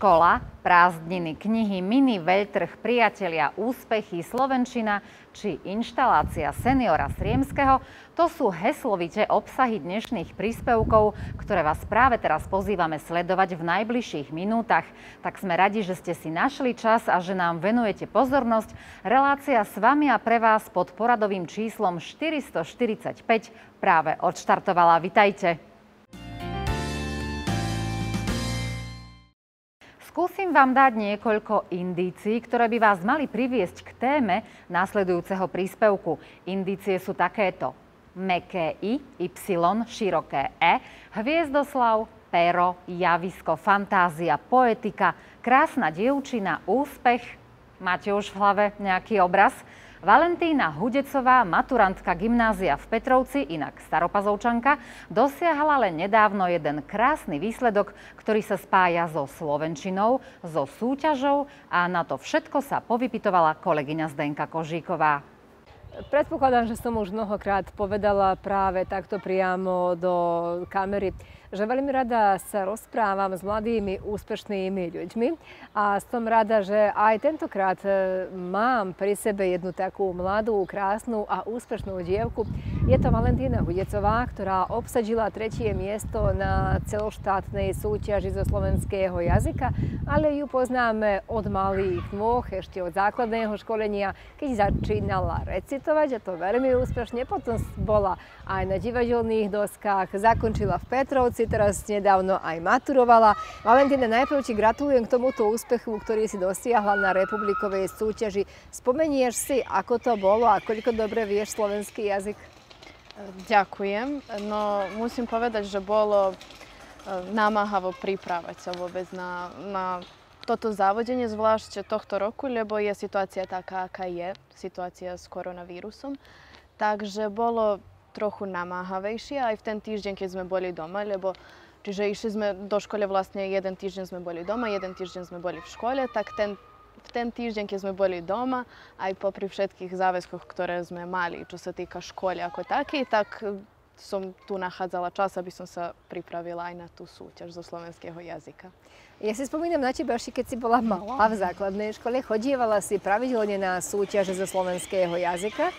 Škola, prázdniny, knihy, mini veľtrh, priatelia, úspechy, Slovenčina či inštalácia seniora Sriemského – to sú heslovite obsahy dnešných príspevkov, ktoré vás práve teraz pozývame sledovať v najbližších minútach. Tak sme radi, že ste si našli čas a že nám venujete pozornosť. Relácia s vami a pre vás pod poradovým číslom 445 práve odštartovala. Vitajte. Skúsim vám dať niekoľko indícií, ktoré by vás mali priviesť k téme následujúceho príspevku. Indície sú takéto. Meké I, Y, široké E, hviezdoslav, pero, javisko, fantázia, poetika, krásna dievčina, úspech. Máte už v hlave nejaký obraz? Valentína Hudecová, maturantka gymnázia v Petrovci, inak staropazovčanka, dosiahla len nedávno jeden krásny výsledok, ktorý sa spája so Slovenčinou, so súťažou a na to všetko sa povypitovala kolegyňa Zdenka Kožíková. Predpokladám, že som už mnohokrát povedala práve takto priamo do kamery že veľmi rada sa rozprávam s mladými úspešnými ľuďmi a som rada, že aj tentokrát e, mám pri sebe jednu takú mladú, krásnu a úspešnú dievku. Je to Valentína Hudecová, ktorá obsadila tretie miesto na celoštátnej súťaži zo slovenského jazyka, ale ju poznáme od malých nôh, ešte od základného školenia, keď začínala recitovať a to veľmi úspešne. Potom bola aj na divadelných doskách, zakončila v Petrovci, teraz nedávno aj maturovala. Valentína, najprv ti gratulujem k tomuto úspechu, ktorý si dosiahla na republikovej súťaži. Spomenieš si, ako to bolo a koľko dobre vieš slovenský jazyk? Ďakujem, no musím povedať, že bolo e, námahavo pripravať sa vôbec na, na toto závodenie, zvlášť tohto roku, lebo je situácia taká, aká je, situácia s koronavírusom. Takže bolo trochu namáhavejšie aj v ten týždeň, keď sme boli doma, lebo čiže išli sme do škole vlastne jeden týždeň sme boli doma, jeden týždeň sme boli v škole, tak ten v ten týždeň, keď sme boli doma, aj popri všetkých záväzkoch, ktoré sme mali, čo sa týka škole ako také, tak e, som tu nachádzala čas, aby som sa pripravila aj na tú súťaž zo slovenského jazyka. Ja si spomínam na teba, keď si bola malá v základnej škole, chodievala si pravidelne na súťaže zo slovenského jazyka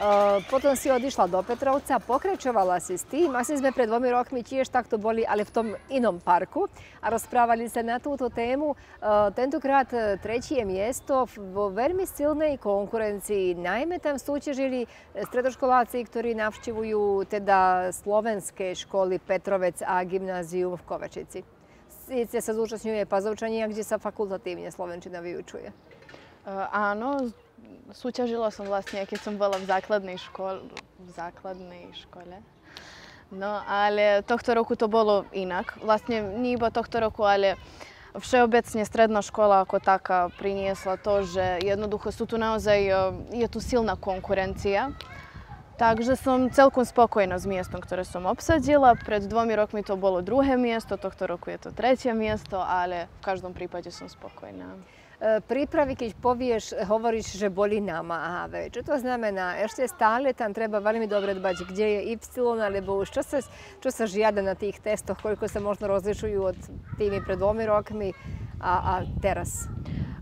Eh, potom si odišla do Petrovca, pokračovala si s tým. Asi sme pred dvomi rokmi tiež takto boli, ale v tom inom parku a rozprávali sa na túto tému. Eh, tentokrát eh, tretie miesto vo veľmi silnej konkurencii. Najmä tam súťažili stredoškoláci, ktorí navštevujú teda slovenské školy Petrovec a gymnázium v Kovačici. Sice sa zúčastňuje Pazovčania, kde sa fakultatívne Slovenčina vyučuje. Áno, súťažila som vlastne, keď som bola v základnej škole. V základnej škole. No ale tohto roku to bolo inak. Vlastne nie iba tohto roku, ale všeobecne stredná škola ako taká priniesla to, že jednoducho sú tu naozaj, e, je tu silná konkurencia. Takže som celkom spokojná s miestom, ktoré som obsadila. Pred dvomi rokmi to bolo druhé miesto, tohto roku je to tretie miesto, ale v každom prípade som spokojná. E, prípravy, keď povieš, hovoríš, že boli namáhavé. Čo to znamená? Ešte stále tam treba veľmi dobre dbať, kde je Y, alebo už čo sa, čo sa žiada na tých testoch, koľko sa možno rozlišujú od tými pred dvomi rokmi a, a teraz.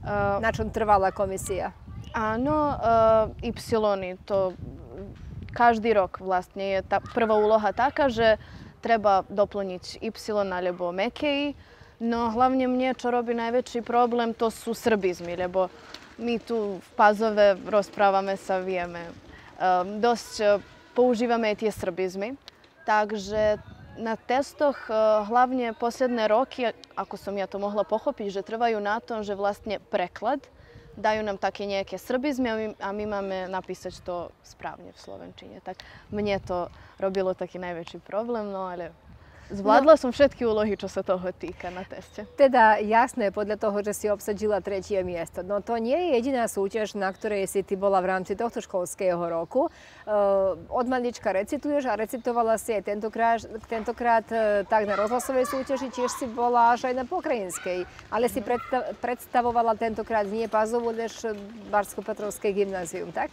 Uh, na čom trvala komisia? Áno, uh, Y to každý rok vlastne je tá prvá úloha taká, že treba doplniť Y alebo mekej, No hlavne mne, čo robí najväčší problém, to sú srbizmi, lebo my tu v Pazove rozprávame sa, vieme. Ehm, dosť e, používame aj tie srbizmy, takže na testoch e, hlavne posledné roky, ako som ja to mohla pochopiť, že trvajú na tom, že vlastne preklad dajú nám také nejaké srbizmy a my, a my máme napísať to správne v slovenčine. Tak mne to robilo taký najväčší problém, no ale Zvládla no, som všetky úlohy, čo sa toho týka na teste. Teda jasné, podľa toho, že si obsadila tretie miesto. No to nie je jediná súťaž, na ktorej si ty bola v rámci tohto školského roku. Uh, od malička recituješ a recitovala si aj tentokrát, tentokrát uh, tak na rozhlasovej súťaži, tiež si bola až aj na pokrajinskej. Ale si mhm. predstav, predstavovala tentokrát nie Pazovu, než Barsko-Petrovské gymnázium, tak?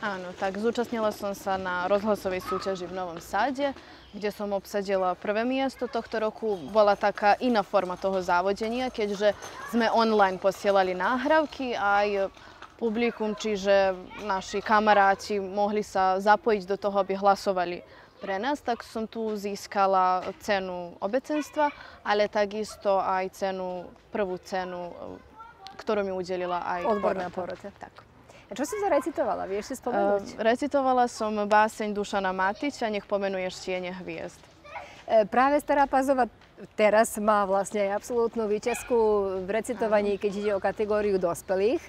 Áno, tak zúčastnila som sa na rozhlasovej súťaži v Novom Sade kde som obsadila prvé miesto tohto roku. Bola taká iná forma toho závodenia, keďže sme online posielali náhravky aj publikum, čiže naši kamaráti mohli sa zapojiť do toho, aby hlasovali pre nás, tak som tu získala cenu obecenstva, ale takisto aj cenu, prvú cenu, ktorú mi udelila aj odborná porota. porota. Tak. A čo si to recitovala? Vieš si spomenúť? Uh, recitovala som báseň Dušana Matiča Nech pomenuješ tiene hviezd. E, práve stará Pazova teraz má vlastne aj absolútnu výťazku v recitovaní, keď ide o kategóriu dospelých. E,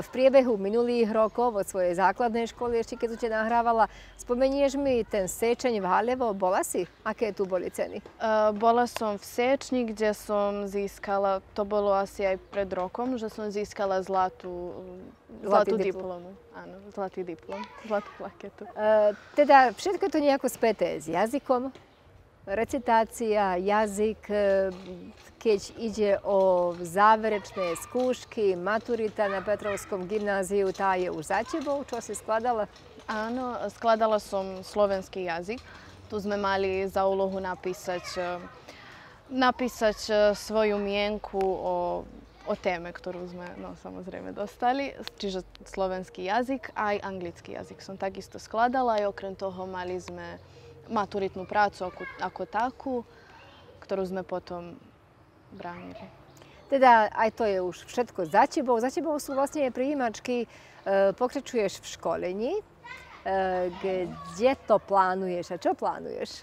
v priebehu minulých rokov od svojej základnej školy, ešte keď tu te nahrávala, spomenieš mi ten Sečeň v Halevo, bola si? Aké tu boli ceny? Uh, bola som v Sečni, kde som získala, to bolo asi aj pred rokom, že som získala zlatú, e, zlatú diplomu. Áno, zlatý diplom, zlatú plaketu. Uh, teda všetko to nejako späté s jazykom, Recitácia, jazik, e, keď ide o záverečné skúšky, maturita na Petrovskom gymnáziu, tá je už za tebou, čo si skladala? Áno, skladala som slovenský jazyk. Tu sme mali za úlohu napísať, e, napísať e, svoju mienku o, o téme, ktorú sme no, samozrejme dostali, čiže slovenský jazyk aj anglický jazyk som takisto skladala aj okrem toho mali sme maturitnú prácu ako, ako takú, ktorú sme potom bránili. Teda aj to je už všetko za tebou. Za tebou sú vlastne prijímačky, e, pokračuješ v školení. E, kde to plánuješ a čo plánuješ?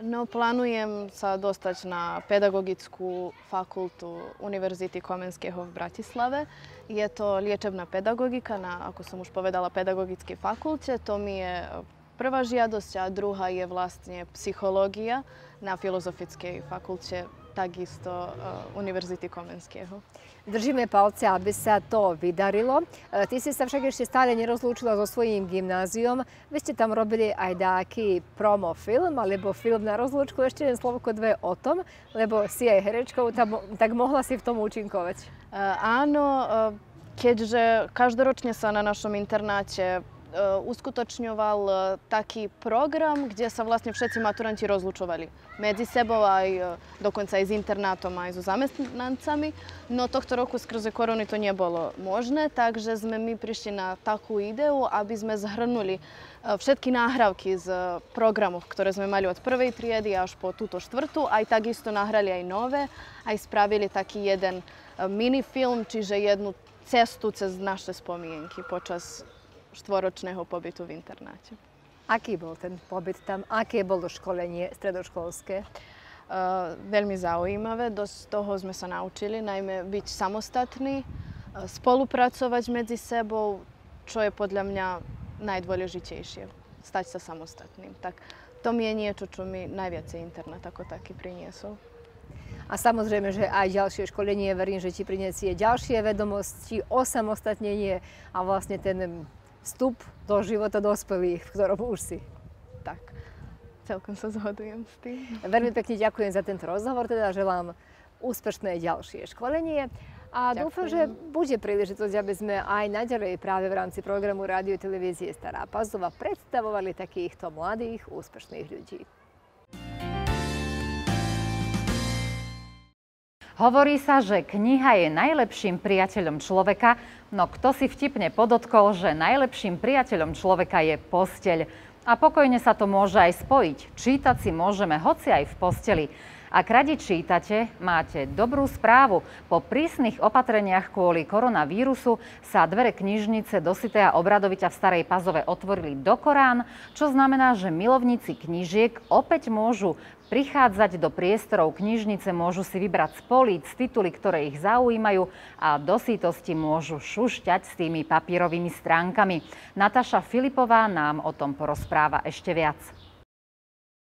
No, plánujem sa dostať na pedagogickú fakultu Univerzity Komenského v Bratislave. Je to liečebná pedagogika na, ako som už povedala, pedagogickej fakulte. To mi je prvá žiadosť a druhá je vlastne psychológia na Filozofickej fakulte takisto uh, Univerzity Komenského. Držíme palce, aby sa to vydarilo. E, ty si sa však ešte stále nerozlúčila so svojím gymnáziom. Vy ste tam robili aj dáky promo film, alebo film na rozlúčku. Ešte jeden slovko dve o tom, lebo si aj herečkou, tam, tak mohla si v tom účinkovať. E, áno, keďže každoročne sa na našom internáte E, uskutočňoval e, taký program, kde sa vlastne všetci maturanti rozlučovali medzi sebou aj e, dokonca aj s internátom, aj so zamestnancami. No tohto roku skrze korony to nebolo možné, takže sme my prišli na takú ideu, aby sme zhrnuli všetky náhravky z programov, ktoré sme mali od prvej triedy až po túto štvrtú, aj takisto nahrali aj nové, aj spravili taký jeden minifilm, čiže jednu cestu cez naše spomienky počas štvoročného pobytu v internáte. Aký bol ten pobyt tam? Aké bolo školenie stredoškolské? Uh, veľmi zaujímavé, dosť toho sme sa naučili, najmä byť samostatný, uh, spolupracovať medzi sebou, čo je podľa mňa najdôležitejšie, stať sa samostatným. Tak to mi je niečo, čo mi najviacej internet ako taký priniesol. A samozrejme, že aj ďalšie školenie, verím, že ti priniesie ďalšie vedomosti, osamostatnenie a vlastne ten vstup do života dospelých, v ktorom už si. Tak. Celkom sa zhodujem s tým. Veľmi pekne ďakujem za tento rozhovor, teda želám úspešné ďalšie školenie. A Ďakujem. dúfam, že bude príležitosť, aby sme aj naďalej práve v rámci programu Rádio Televízie Stará Pazova predstavovali takýchto mladých, úspešných ľudí. Hovorí sa, že kniha je najlepším priateľom človeka, no kto si vtipne podotkol, že najlepším priateľom človeka je posteľ. A pokojne sa to môže aj spojiť. Čítať si môžeme hoci aj v posteli. Ak radi čítate, máte dobrú správu. Po prísnych opatreniach kvôli koronavírusu sa dvere knižnice Dosité a Obradoviťa v Starej Pazove otvorili do Korán, čo znamená, že milovníci knižiek opäť môžu Prichádzať do priestorov knižnice môžu si vybrať z políc tituly, ktoré ich zaujímajú a do sítosti môžu šušťať s tými papírovými stránkami. Nataša Filipová nám o tom porozpráva ešte viac.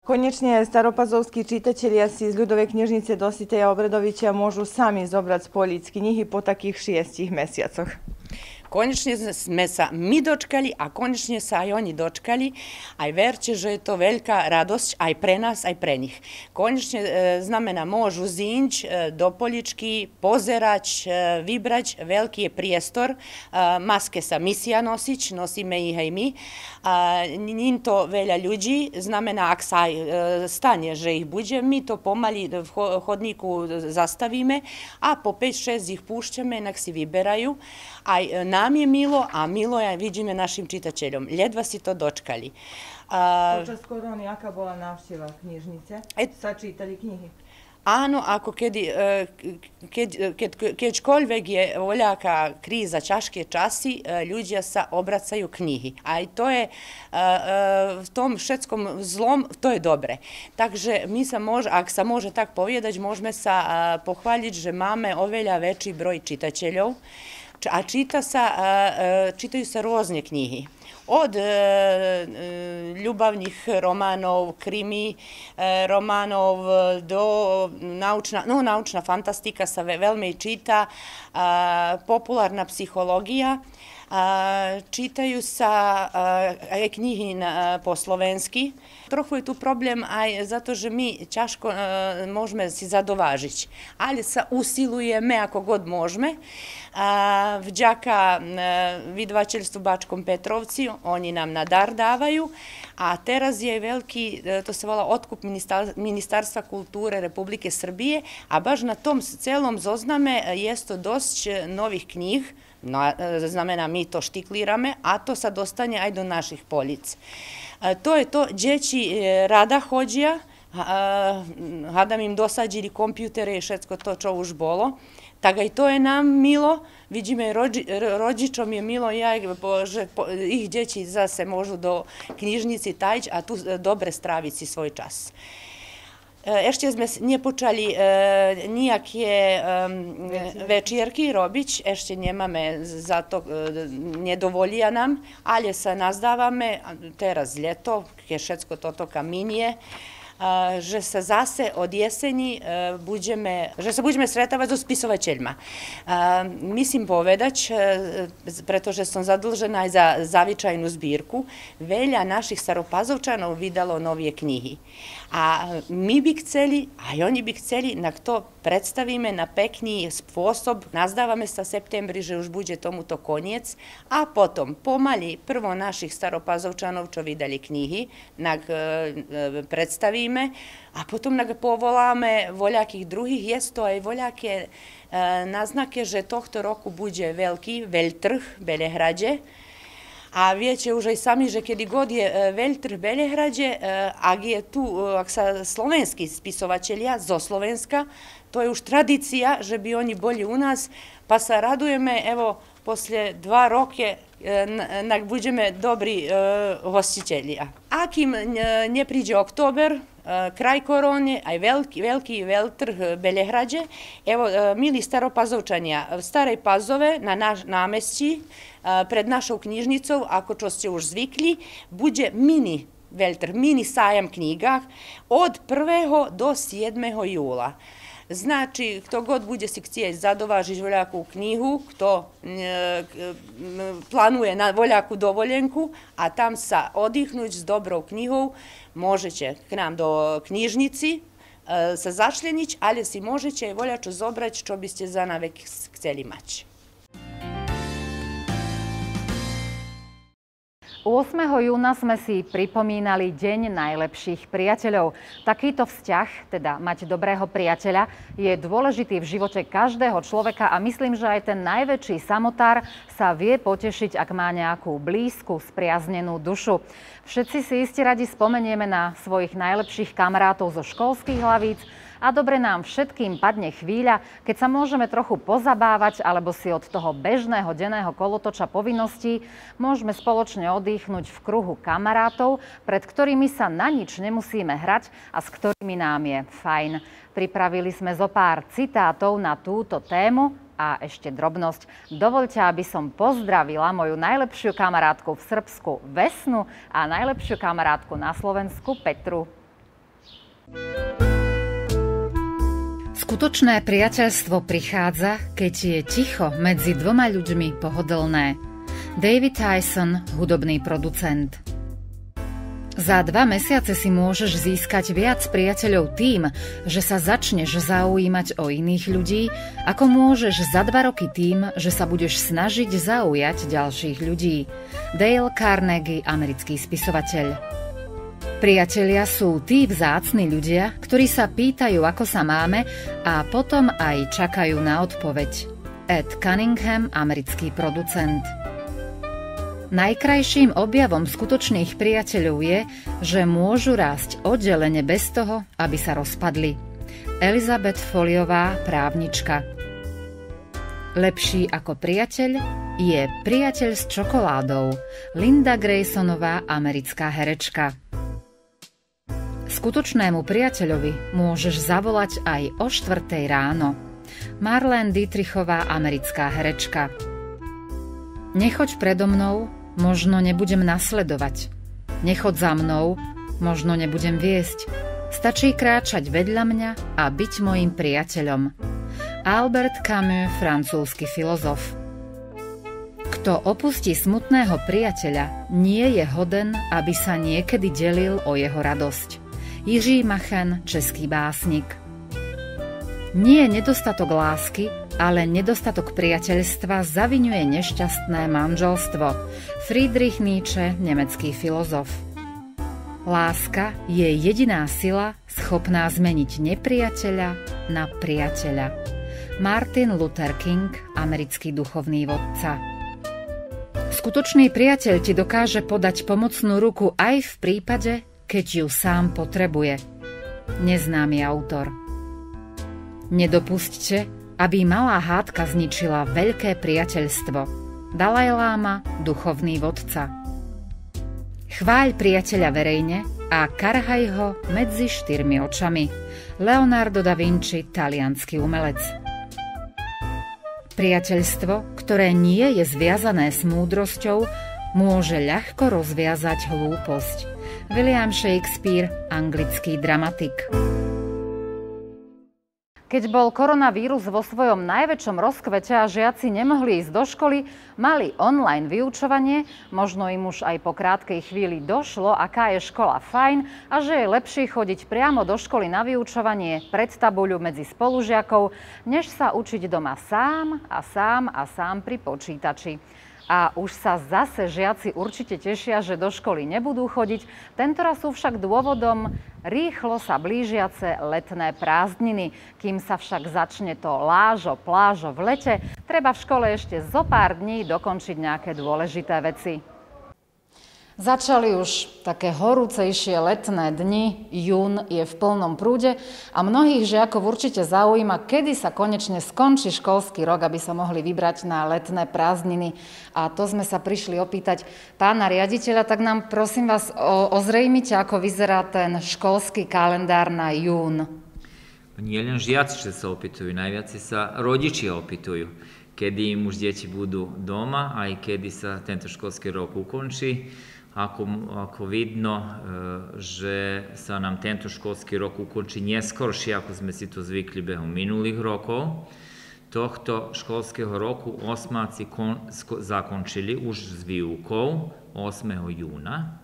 Konečne staropazovskí čitatelia si z ľudovej knižnice Dositeja Obredoviča môžu sami zobrať z políc knihy po takých šiestich mesiacoch. Konečne sme sa my dočkali a konečne sa aj oni dočkali. Aj verte, že je to veľká radosť aj pre nás, aj pre nich. Konečne e, znamená môžu zinč e, do poličky, pozerať, e, vybrať veľký priestor. E, maske sa misia nosiť, nosíme ich aj my. A ním to veľa ľudí, znamená, ak sa aj e, stane, že ich bude, my to pomaly v chodníku zastavíme a po 5-6 ich púšťame, inak si vyberajú. Aj e, na nám je milo, a milo je, vidíme, našim čitateľom. Ljedva si to dočkali. Počas korony, aká bola návšteva knjižnice? E- sa Sačítali knihy? Áno, ako kedy, e, keď, e, keď, keďkoľvek je voľaká kriza, ťažké časy, ľudia sa obracajú knihy. A to je v tom všetkom zlom, to je dobre. Takže mi sa môže, ak sa môže tak povedať, môžeme sa pohvaliť, že máme oveľa väčší broj čitateľov. a čitaju sa rozne knjihi. Od e, e, ljubavnih romanov, krimi e, romanov do naučna fantastika sa velme i čita, popularna psihologija, čitaju sa e, knjihi po slovenski. Trochu je tu problem, zato že mi čaško možeme si zadovažiti, ali sa usiluje me ako god možeme. Vđaka vidvačeljstvu Bačkom Petrovci, oni nam na dar davaju, a teraz je veliki, e, to se vola, otkup Ministarstva kulture Republike Srbije, a baš na tom celom zozname e, jesto dosć novih knjih, No, e, znamená, mi to štiklirame, a to sad dostane aj do naših polic. E, to je to, dječi e, rada hođija, hadam im dosađili kompjutere i šecko to čo už bolo, Taga i to je nam milo, vidíme rođi, rođičom je milo, ja bože, po, ih dječi za se možu do knjižnici tajć, a tu dobre stravici svoj čas. E, ešte sme nepočali e, nejaké e, večierky robiť, ešte nemáme za to, e, nedovolia nám, ale sa nazdávame, teraz leto, keď všetko toto kaminie, a, e, že sa zase od jeseni e, budeme, že sa budeme sretavať so spisovateľma. A, e, mislim povedať, e, pretože som zadlžena aj za zavičajnú zbirku, veľa našich staropazovčanov vydalo novie knihy. A my by chceli, aj oni by chceli, na to predstavíme na pekný spôsob. Nazdávame sa septembri, že už bude tomuto koniec, a potom pomaly prvo našich staropazovčanov, čo vydali knihy, nak e, e, predstavíme, a potom nak povoláme voľakých druhých, je to aj voľaké e, naznake, že tohto roku bude veľký veľtrh v Belehrade, a vijeće už aj sami žekedi god je e, Veljtr Beljehrađe, a gdje je tu e, slovenski spisovačelja, slovenska, to je už tradicija, že bi oni bolji u nas, pa sa raduje me, evo, poslje dva roke E, nak budeme dobrí e, hostitelji. Akým e, nepríde priđe oktober, kraj korone, aj veľký, veliki, veliki Belehrade. Belehrađe, evo, mili staropazovčanja, stare pazove na náš námestí pred našou knižnicou, ako čo ste už zvykli, bude mini veltrh, mini sajam knígach od 1. do 7. júla. Znači, kto god bude si chcieť zadovážiť voľakú knihu, kto e, e, planuje na voljaku dovoljenku, a tam sa odihnuć s dobrou knihou, môžete k nam do knjižnici e, sa zašleniť, ali si môžete će i voljaču zobrać što biste za navek htjeli mať. 8. júna sme si pripomínali Deň najlepších priateľov. Takýto vzťah, teda mať dobrého priateľa, je dôležitý v živote každého človeka a myslím, že aj ten najväčší samotár sa vie potešiť, ak má nejakú blízku, spriaznenú dušu. Všetci si iste radi spomenieme na svojich najlepších kamarátov zo školských hlavíc, a dobre nám všetkým padne chvíľa, keď sa môžeme trochu pozabávať alebo si od toho bežného denného kolotoča povinností môžeme spoločne oddychnúť v kruhu kamarátov, pred ktorými sa na nič nemusíme hrať a s ktorými nám je fajn. Pripravili sme zo pár citátov na túto tému a ešte drobnosť. Dovolte, aby som pozdravila moju najlepšiu kamarátku v Srbsku Vesnu a najlepšiu kamarátku na Slovensku Petru. Thank you. Skutočné priateľstvo prichádza, keď je ticho medzi dvoma ľuďmi pohodlné. David Tyson, hudobný producent. Za dva mesiace si môžeš získať viac priateľov tým, že sa začneš zaujímať o iných ľudí, ako môžeš za dva roky tým, že sa budeš snažiť zaujať ďalších ľudí. Dale Carnegie, americký spisovateľ. Priatelia sú tí vzácni ľudia, ktorí sa pýtajú, ako sa máme a potom aj čakajú na odpoveď. Ed Cunningham, americký producent. Najkrajším objavom skutočných priateľov je, že môžu rásť oddelene bez toho, aby sa rozpadli. Elizabeth Foliová, právnička. Lepší ako priateľ je priateľ s čokoládou. Linda Graysonová, americká herečka. Skutočnému priateľovi môžeš zavolať aj o 4. ráno. Marlene Dietrichová, americká herečka. Nechoď predo mnou, možno nebudem nasledovať. Nechoď za mnou, možno nebudem viesť. Stačí kráčať vedľa mňa a byť mojim priateľom. Albert Camus, francúzsky filozof. Kto opustí smutného priateľa, nie je hoden, aby sa niekedy delil o jeho radosť. Jiří Machen, český básnik. Nie je nedostatok lásky, ale nedostatok priateľstva zaviňuje nešťastné manželstvo. Friedrich Nietzsche, nemecký filozof. Láska je jediná sila schopná zmeniť nepriateľa na priateľa. Martin Luther King, americký duchovný vodca. Skutočný priateľ ti dokáže podať pomocnú ruku aj v prípade, keď ju sám potrebuje. Neznámy autor. Nedopustite, aby malá hádka zničila veľké priateľstvo. Dalaj Lama, duchovný vodca. Chváľ priateľa verejne a karhaj ho medzi štyrmi očami. Leonardo da Vinci, talianský umelec. Priateľstvo, ktoré nie je zviazané s múdrosťou, môže ľahko rozviazať hlúposť. William Shakespeare, anglický dramatik. Keď bol koronavírus vo svojom najväčšom rozkvete a žiaci nemohli ísť do školy, mali online vyučovanie, možno im už aj po krátkej chvíli došlo, aká je škola fajn a že je lepšie chodiť priamo do školy na vyučovanie pred tabuľu medzi spolužiakov, než sa učiť doma sám a sám a sám pri počítači. A už sa zase žiaci určite tešia, že do školy nebudú chodiť. Tentoraz sú však dôvodom rýchlo sa blížiace letné prázdniny. Kým sa však začne to lážo, plážo v lete, treba v škole ešte zo pár dní dokončiť nejaké dôležité veci. Začali už také horúcejšie letné dni, jún je v plnom prúde a mnohých žiakov určite zaujíma, kedy sa konečne skončí školský rok, aby sa mohli vybrať na letné prázdniny. A to sme sa prišli opýtať pána riaditeľa, tak nám prosím vás ozrejmite, ako vyzerá ten školský kalendár na jún. Nie len žiaci sa opýtujú, najviac sa rodičia opýtujú kedy im už deti budú doma, aj kedy sa tento školský rok ukončí ako, ako vidno, e, že sa nam tento školski rok ukonči neskôršie, ako sme si to zvykli behom minulých rokov. Tohto školského roku osmáci kon, sko, zakončili už s výukou 8. júna,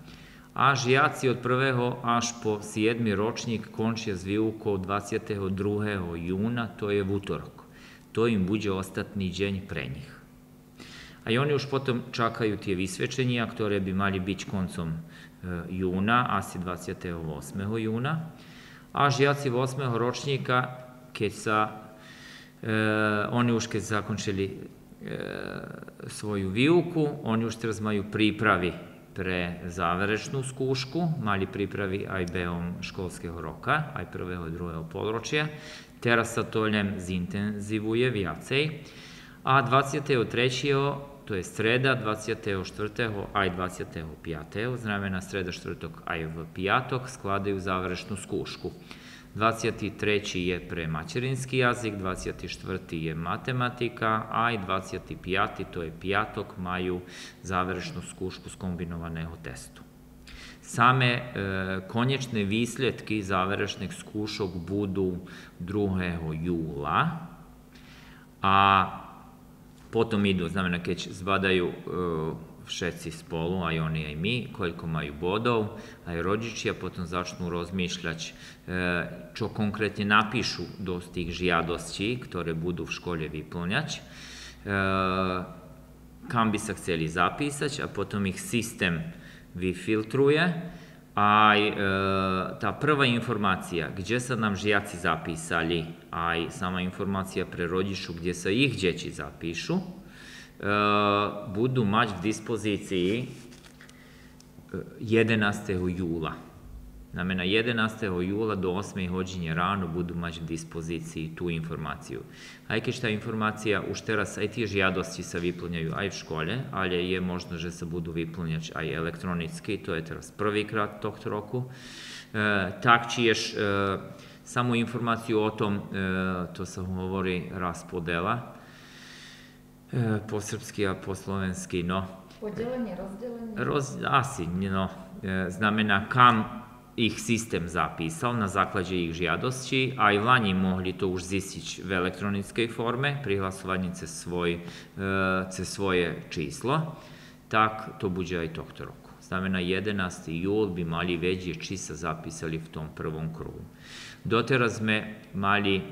a žiaci od 1. až po 7. ročnik končia s výukou 22. júna, to je v utorok. To im bude ostatni deň pre njih a i oni už potom czekają te wyswieczenia, które by mali być koncom e, juna, asi 28 juna, a žjaci 8. ročnika, keď sa, e, oni už keď zakončili e, svoju výuku, oni už teraz majú prípravy pre záverečnú skúšku, mali prípravy aj behom školského roka, aj prvého, druhého polročia. Teraz sa to len zintenzivuje viacej. A 23 to je streda 24. a i 25. Znamena streda 4. a i 5. skladaju završnu skušku. 23. je premaćerinski jazik, 24. je matematika, a 25. to je pijatok maju završnu skušku skombinovaného testu. Same e, konječne visljetki završnih skušok budu 2. jula, a potom idu, znam na keć, zbadaju e, všetci spolu, a oni i mi, koliko imaju bodov, a rodičia rođiči, a potom začnu rozmišljać e, čo konkretnje napišu do tih žiadosti, ktoré budu v školje vyplnjać, e, kam bi se htjeli zapisać, a potom ih sistem vyfiltruje, a ta prva informacija, gdje se nam žijaci zapisali, a i sama informacija pre rodiču gdje se ih dječi zapišu, e, budu mać v dispoziciji 11. E, jula. Znamena 11. jula do 8. hođenje rano budu mać v dispoziciji tu informaciju. Hajke šta informacija už teraz aj tiež jadosti sa vyplňajú aj v škole, ale je možno, že sa budu vyplňať aj elektronicky, to je teraz prvýkrát tohto roku. E, tak čiž e, Samo informaciju o tom, e, to se govori raspodela, po e, srpski, a po slovenski, no. Podjelenje, rozdeljenje? Roz, asi, no, e, znamena kam ih sistem zapisal na zaklađe ih žijadosti, a i lani mogli to už zisić v elektronickej forme, pri glasovanju ce, svoj, ce svoje číslo, tak to bude aj tohto roku. Znamena 11. jul bi mali veđe čisa zapisali v tom prvom krugu. Doteraz sme mali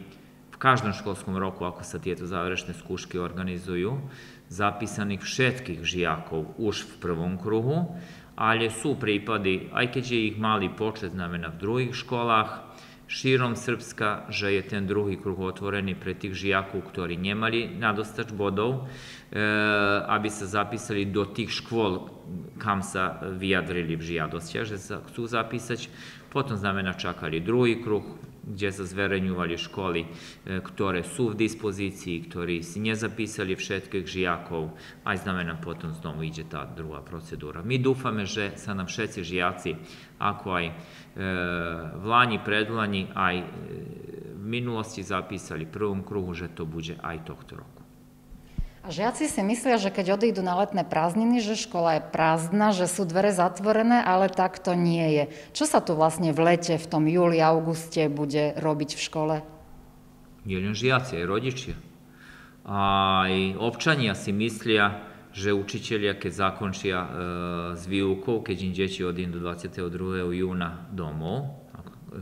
v každom školskom roku, ako sa tieto záverečné skúšky organizujú, zapísaných všetkých žiakov už v prvom kruhu, ali su prípady, aj keď je ih mali počet znamená v drugih školách, širom Srpska, že je ten drugi kruh otvoreni pre tih žijakov, ktorí nemali nadostač bodov, e, aby sa zapisali do tih škol, kam sa vyjadrili v žiadosti, že sa chcú zapísať. Potom znamená čakali drugi kruh gdje se zverenjuvali školi e, ktore su v dispoziciji, ktori si nje zapisali všetkých a aj znamená potom znovu ide ta druga procedura. Mi dufame, že sa nam všetci žijaci, ako aj e, v predlani, aj e, v minulosti zapisali prvom kruhu, že to bude aj tohto roku. A žiaci si myslia, že keď odídu na letné prázdniny, že škola je prázdna, že sú dvere zatvorené, ale tak to nie je. Čo sa tu vlastne v lete, v tom júli, auguste bude robiť v škole? len žiaci, aj rodičia. Aj občania si myslia, že učiteľia, keď zakončia e, s výukou, keď im deti odídu 22. júna domov, e,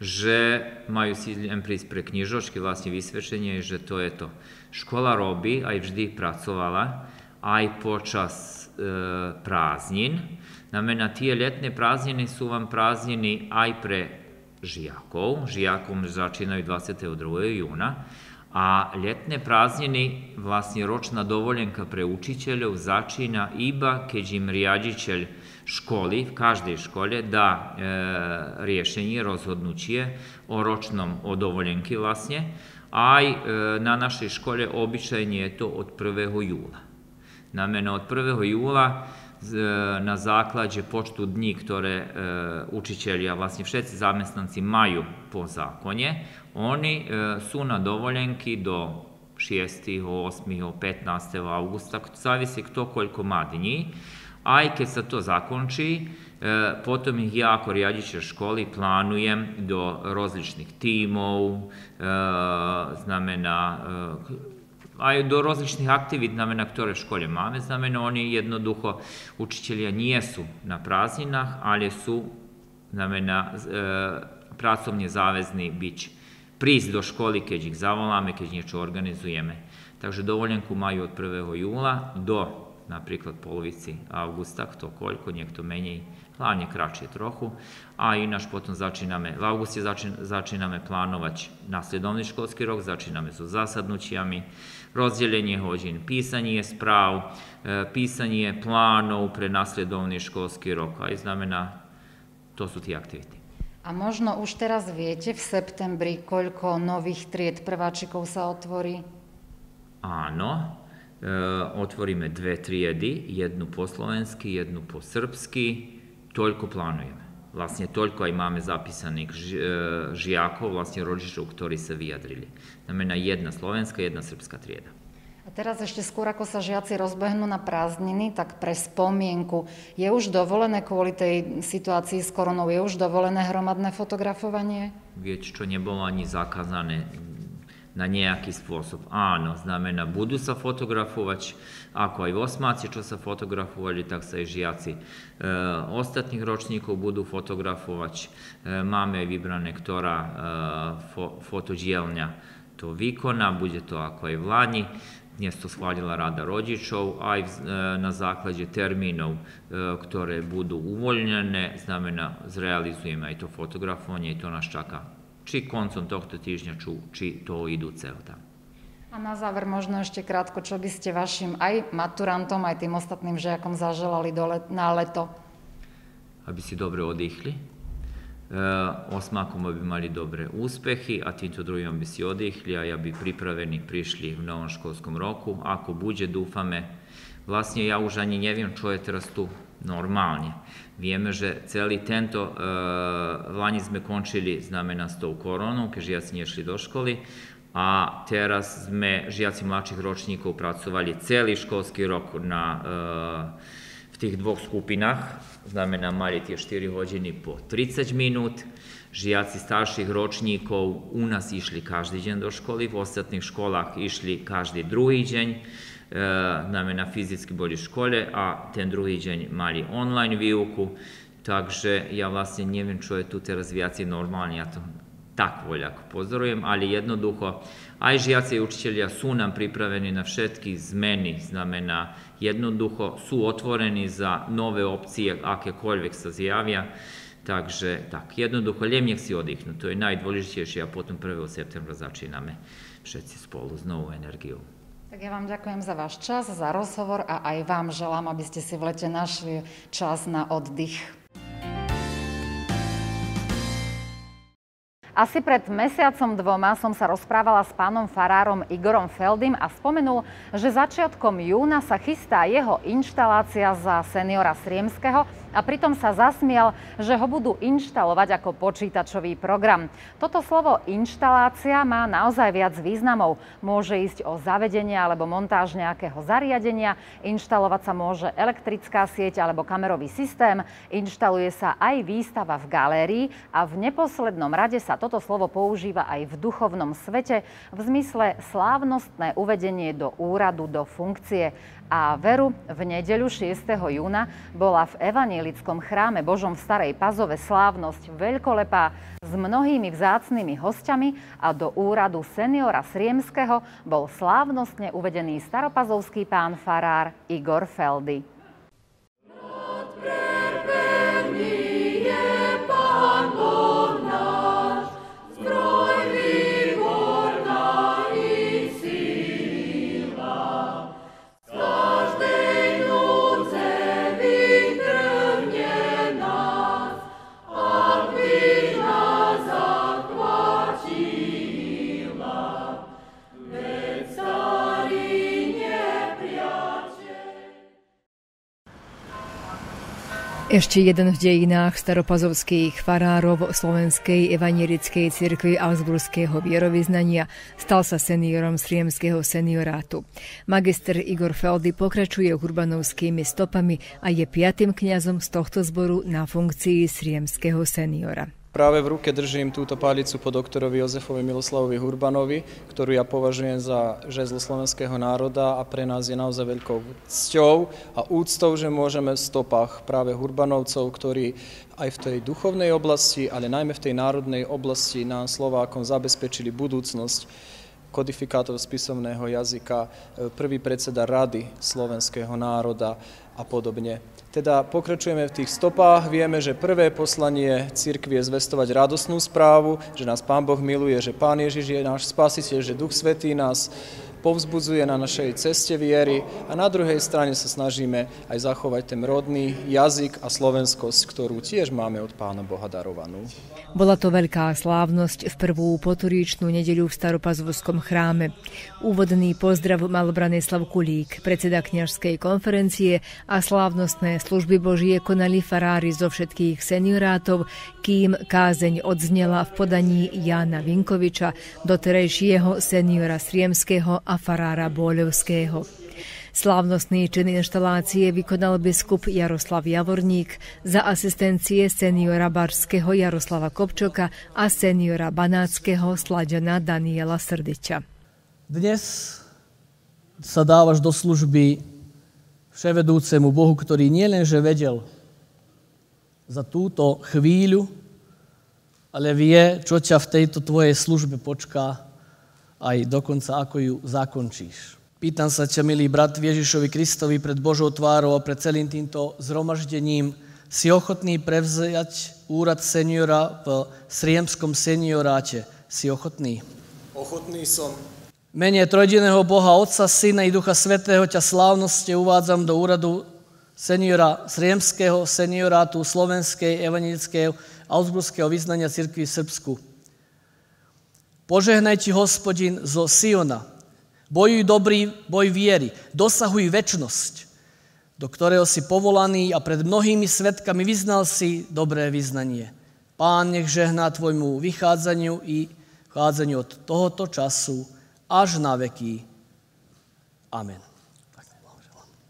že maju si en pris pre knjižočki vlastne vysvečenje, že to je to. Škola robi, aj vždy pracovala, aj počas e, praznin. Na mena tije letne praznine su vam praznini aj pre žiakov. Žiakom začínajú 22. júna. a letné prázdniny, vlastne ročná dovolenka pre učiteľov, začína iba keď im riaditeľ, školi, v každej škole da e, rješenje, rozhodnućije o ročnom, o vlastne, aj e, na našoj škole običajnije je to od 1. jula. Na mene od 1. jula e, na zaklađe počtu dni, ktore e, a vlastne všetci zamestnanci maju po zakonje, oni e, su na dovoljenki do 6. 8. 15. augusta, zavisi kto koliko ma dnji, aj keď sa to zakončí, e, potom ih ja ako riadičer školi planujem do rozličnih timov, e, znamena, e, a do rozličnih aktivit znamena ktoré škole mame, znamena oni jednoduho učitelja nijesu na prazinah, ali su znamena pracovne zavezni bić priz do školi keď ih zavolame, keď niečo organizujeme. Takže dovoljenku maju od 1. jula do napríklad polovici augusta, kto koľko, niekto menej, hlavne kratšie trochu, a ináč potom začíname, v auguste začín, začíname plánovať nasledovný školský rok, začíname so zasadnutiami, rozdelenie hodin, písanie správ, e, písanie plánov pre nasledovný školský rok, aj znamená, to sú tie aktivity. A možno už teraz viete v septembri, koľko nových tried prváčikov sa otvorí? Áno, Eh, otvoríme dve triedy, jednu po slovensky, jednu po srbsky, toľko plánujeme. Vlastne toľko aj máme zapísaných eh, žiakov, vlastne rodičov, ktorí sa vyjadrili. Znamená jedna slovenská, jedna srbská trieda. A teraz ešte skôr, ako sa žiaci rozbehnú na prázdniny, tak pre spomienku. Je už dovolené kvôli tej situácii s koronou, je už dovolené hromadné fotografovanie? Vieč, čo nebolo ani zakázané na nejaki spôsob. Áno, znamená, budú sa fotografovať, ako aj v osmáci, čo sa fotografovali, tak sa aj žiaci e, ostatných ročníkov budú fotografovať. E, máme aj vybrané, ktorá e, fo, fotodielňa to výkona, bude to ako aj v Lani, dnes to schválila Rada rodičov, aj e, na základe termínov, e, ktoré budú uvoľnené, znamená, zrealizujeme aj to fotografovanie, to nás čaká či koncom tohto týždňa, či či toho idúceho tam. A na záver možno ešte krátko, čo by ste vašim aj maturantom, aj tým ostatným žiakom zaželali do let, na leto? Aby si dobro oddychli, e, osmakom by mali dobre úspechy a týmto druhým by si odihli, a ja bi pripraveni prišli v novom školskom roku. Ako bude, dúfame. vlastne ja už ani neviem, čo je teraz tu normálne. Vieme, že celý tento, e, v lani sme končili znamená s tou koronou, keď žiaci nešli do školy, a teraz sme žiaci mladších ročníkov pracovali celý školský rok na, e, v tých dvoch skupinách, znamená mali tie 4 hodiny po 30 minút, žiaci starších ročníkov u nás išli každý deň do školy, v ostatných školách išli každý druhý deň, znamená e, fyzicky bolje škole, a ten druhý deň mali online výuku. takže ja vlastne neviem, čo je tu teraz viacej normálne, ja to tak voljako pozorujem, ali jednoducho aj žiaci i učiteľia sú nam pripraveni na všetky zmeny, znamená jednoducho sú otvoreni za nove opcije akekoljvek sa zjavja, takže tak, jednoducho ljemnjek si odihnu, to je najdvolišće, a potom 1. septembra začiname všetci spolu s novou energiju. Tak ja vám ďakujem za váš čas, za rozhovor a aj vám želám, aby ste si v lete našli čas na oddych. Asi pred mesiacom dvoma som sa rozprávala s pánom farárom Igorom Feldym a spomenul, že začiatkom júna sa chystá jeho inštalácia za seniora Sriemského, a pritom sa zasmial, že ho budú inštalovať ako počítačový program. Toto slovo inštalácia má naozaj viac významov. Môže ísť o zavedenie alebo montáž nejakého zariadenia, inštalovať sa môže elektrická sieť alebo kamerový systém, inštaluje sa aj výstava v galérii a v neposlednom rade sa toto slovo používa aj v duchovnom svete v zmysle slávnostné uvedenie do úradu, do funkcie a veru v nedeľu 6. júna bola v evanielickom chráme Božom v Starej Pazove slávnosť veľkolepá s mnohými vzácnými hostiami a do úradu seniora Sriemského bol slávnostne uvedený staropazovský pán farár Igor Feldy. Not Ešte jeden v dejinách staropazovských farárov Slovenskej evanielickej cirkvi Augsburského vierovýznania stal sa seniorom sriemského seniorátu. Magister Igor Feldy pokračuje urbanovskými stopami a je piatým kňazom z tohto zboru na funkcii sriemského seniora. Práve v ruke držím túto palicu po doktorovi Jozefovi Miloslavovi Hurbanovi, ktorú ja považujem za žezlo slovenského národa a pre nás je naozaj veľkou cťou a úctou, že môžeme v stopách práve Hurbanovcov, ktorí aj v tej duchovnej oblasti, ale najmä v tej národnej oblasti nám Slovákom zabezpečili budúcnosť kodifikátor spisovného jazyka, eh, prvý predseda Rady slovenského národa a podobne. Teda pokračujeme v tých stopách, vieme, že prvé poslanie cirkvi je zvestovať radosnú správu, že nás Pán Boh miluje, že Pán Ježiš je náš spasiteľ, že Duch Svetý nás povzbudzuje na našej ceste viery a na druhej strane sa snažíme aj zachovať ten rodný jazyk a slovenskosť, ktorú tiež máme od Pána Boha darovanú. Bola to veľká slávnosť v prvú poturíčnú nedeľu v Staropazovskom chráme. Úvodný pozdrav mal Branislav Kulík, predseda kňažskej konferencie a slávnostné služby Božie konali farári zo všetkých seniorátov, kým kázeň odznela v podaní Jana Vinkoviča, doterejšieho seniora Sriemského a farára Bóľovského. Slávnostný čin inštalácie vykonal biskup Jaroslav Javorník za asistencie seniora Barského Jaroslava Kopčoka a seniora Banáckého Slaďana Daniela Srdiča. Dnes sa dávaš do služby vševedúcemu Bohu, ktorý nielenže vedel za túto chvíľu, ale vie, čo ťa v tejto tvojej službe počká aj dokonca ako ju zakončíš. Pýtam sa ťa, milý brat Ježišovi Kristovi, pred Božou tvárou a pred celým týmto zhromaždením, si ochotný prevziať úrad seniora v Sriemskom senioráte. Si ochotný? Ochotný som. Mene trojdeného Boha, Otca, Syna i Ducha Svetého ťa slávnosti uvádzam do úradu seniora Sriemského seniorátu Slovenskej a augsburského vyznania cirkvi v Srbsku. Požehnaj ti, hospodin, zo Siona. Bojuj dobrý boj viery, dosahuj väčnosť, do ktorého si povolaný a pred mnohými svetkami vyznal si dobré vyznanie. Pán nech žehná tvojmu vychádzaniu i vchádzaniu od tohoto času až na veky. Amen.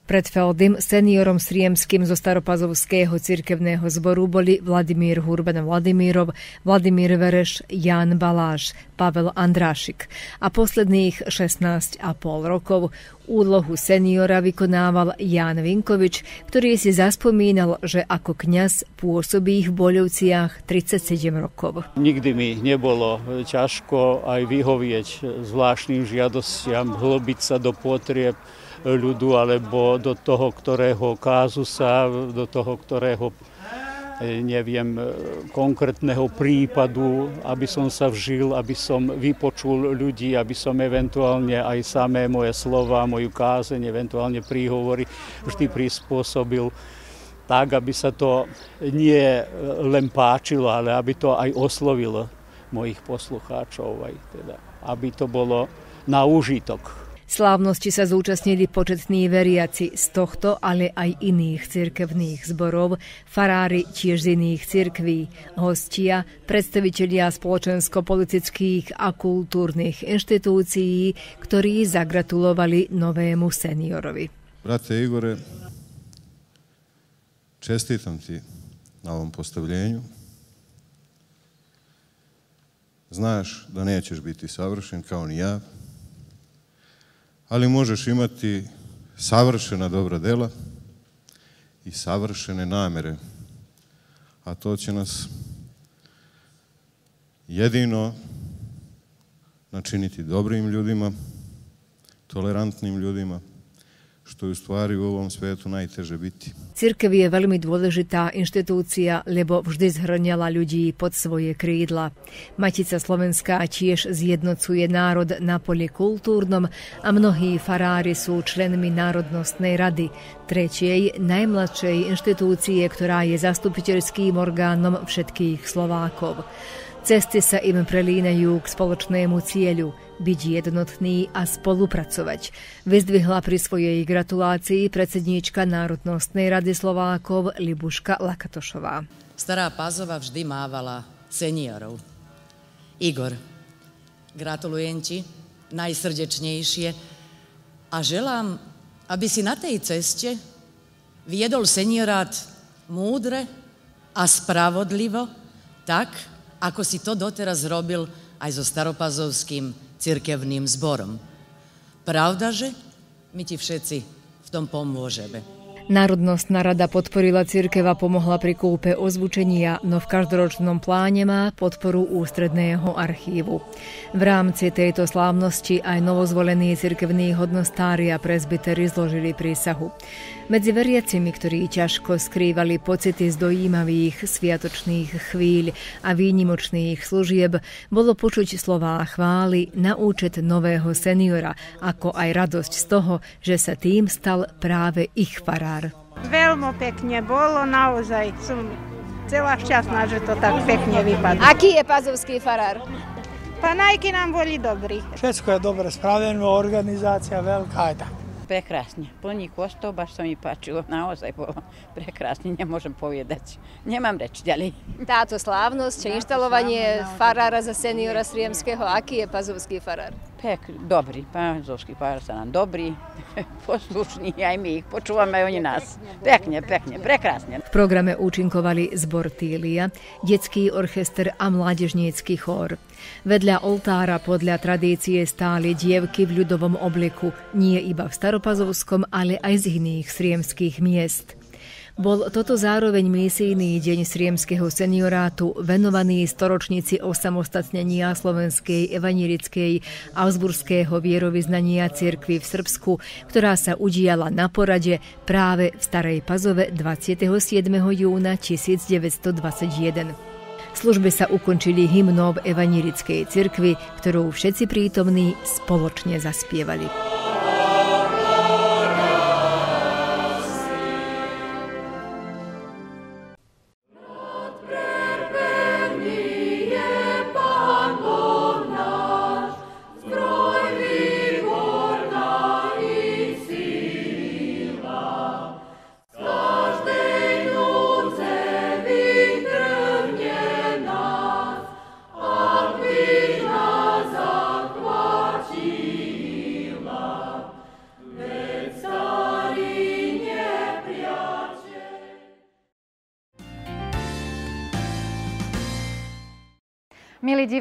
Pred Feldym seniorom Sriemským zo Staropazovského cirkevného zboru boli Vladimír Hurben Vladimírov, Vladimír Vereš, Jan Baláš, Pavel Andrášik. A posledných 16,5 rokov úlohu seniora vykonával Jan Vinkovič, ktorý si zaspomínal, že ako kňaz pôsobí v Boľovciach 37 rokov. Nikdy mi nebolo ťažko aj vyhovieť zvláštnym žiadostiam, hlobiť sa do potrieb ľudu alebo do toho, ktorého kázusa, do toho, ktorého eh, neviem, eh, konkrétneho prípadu, aby som sa vžil, aby som vypočul ľudí, aby som eventuálne aj samé moje slova, moju kázeň, eventuálne príhovory vždy prispôsobil tak, aby sa to nie eh, len páčilo, ale aby to aj oslovilo mojich poslucháčov, aj teda, aby to bolo na úžitok. Slávnosti sa zúčastnili početní veriaci z tohto, ale aj iných cirkevných zborov, farári tiež z iných cirkví, hostia, predstavitelia spoločensko-politických a kultúrnych inštitúcií, ktorí zagratulovali novému seniorovi. Brate Igore, čestitam ti na ovom postavljenju. Znaš da nećeš biti savršen kao ni ja, ali možeš imati savršena dobra dela i savršene namere. A to će nas jedino načiniti dobrim ljudima, tolerantnim ljudima, što je u stvari u ovom svetu najteže biti. Cirkev je veľmi dôležitá inštitúcia, lebo vždy zhrňala ľudí pod svoje krídla. Matica Slovenská tiež zjednocuje národ na poli kultúrnom a mnohí farári sú členmi Národnostnej rady, tretiej, najmladšej inštitúcie, ktorá je zastupiteľským orgánom všetkých Slovákov. Cesty sa im prelínajú k spoločnému cieľu – byť jednotný a spolupracovať. Vyzdvihla pri svojej gratulácii predsedníčka Národnostnej rady Slovákov Libuška Lakatošová. Stará Pázova vždy mávala seniorov. Igor, gratulujem ti najsrdečnejšie a želám, aby si na tej ceste viedol seniorát múdre a spravodlivo, tak, ako si to doteraz robil aj so staropazovským cirkevným zborom. Pravdaže my ti všetci v tom pomôžeme. Národnostná rada podporila církeva pomohla pri kúpe ozvučenia, no v každoročnom pláne má podporu ústredného archívu. V rámci tejto slávnosti aj novozvolení cirkevní hodnostári a prezbytery zložili prísahu. Medzi veriacimi, ktorí ťažko skrývali pocity z dojímavých sviatočných chvíľ a výnimočných služieb, bolo počuť slová chvály na účet nového seniora, ako aj radosť z toho, že sa tým stal práve ich farár. Kolár. Veľmi pekne bolo, naozaj som celá šťastná, že to tak pekne vypadlo. Aký je pazovský farár? Panajky nám boli dobrí. Všetko je dobre spravené, organizácia veľká je tak. Prekrásne. Plný kostol, baš to mi páčilo. Naozaj bolo prekrásne, nemôžem povedať. Nemám reč ďalej. Táto slávnosť, Táto inštalovanie farára za seniora Sriemského, aký je pazovský farár? Pek dobri, pa Zoški par sa nam dobri, poslušni, aj i mi ih počuvamo i oni nas. Pekne, pekne, prekrasne. V programe účinkovali zbor Tília, detský orchester a mládežnícky chór. Vedľa oltára podľa tradície stáli dievky v ľudovom obliku, nie iba v Staropazovskom, ale aj z iných sriemských miest. Bol toto zároveň misijný deň sriemského seniorátu venovaný storočnici osamostatnenia slovenskej evanilickej ausburského vierovýznania cirkvi v Srbsku, ktorá sa udiala na porade práve v Starej Pazove 27. júna 1921. Služby sa ukončili hymnou evanirickej cirkvi, ktorú všetci prítomní spoločne zaspievali.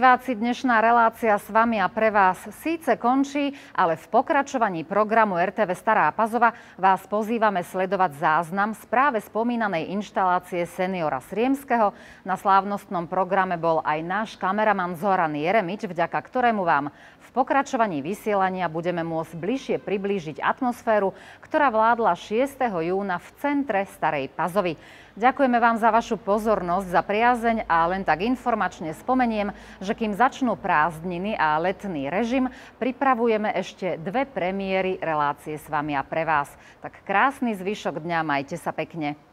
diváci, dnešná relácia s vami a pre vás síce končí, ale v pokračovaní programu RTV Stará Pazova vás pozývame sledovať záznam z práve spomínanej inštalácie seniora Sriemského. Na slávnostnom programe bol aj náš kameraman Zoran Jeremič, vďaka ktorému vám pokračovaní vysielania budeme môcť bližšie priblížiť atmosféru, ktorá vládla 6. júna v centre Starej Pazovy. Ďakujeme vám za vašu pozornosť, za priazeň a len tak informačne spomeniem, že kým začnú prázdniny a letný režim, pripravujeme ešte dve premiéry relácie s vami a pre vás. Tak krásny zvyšok dňa, majte sa pekne.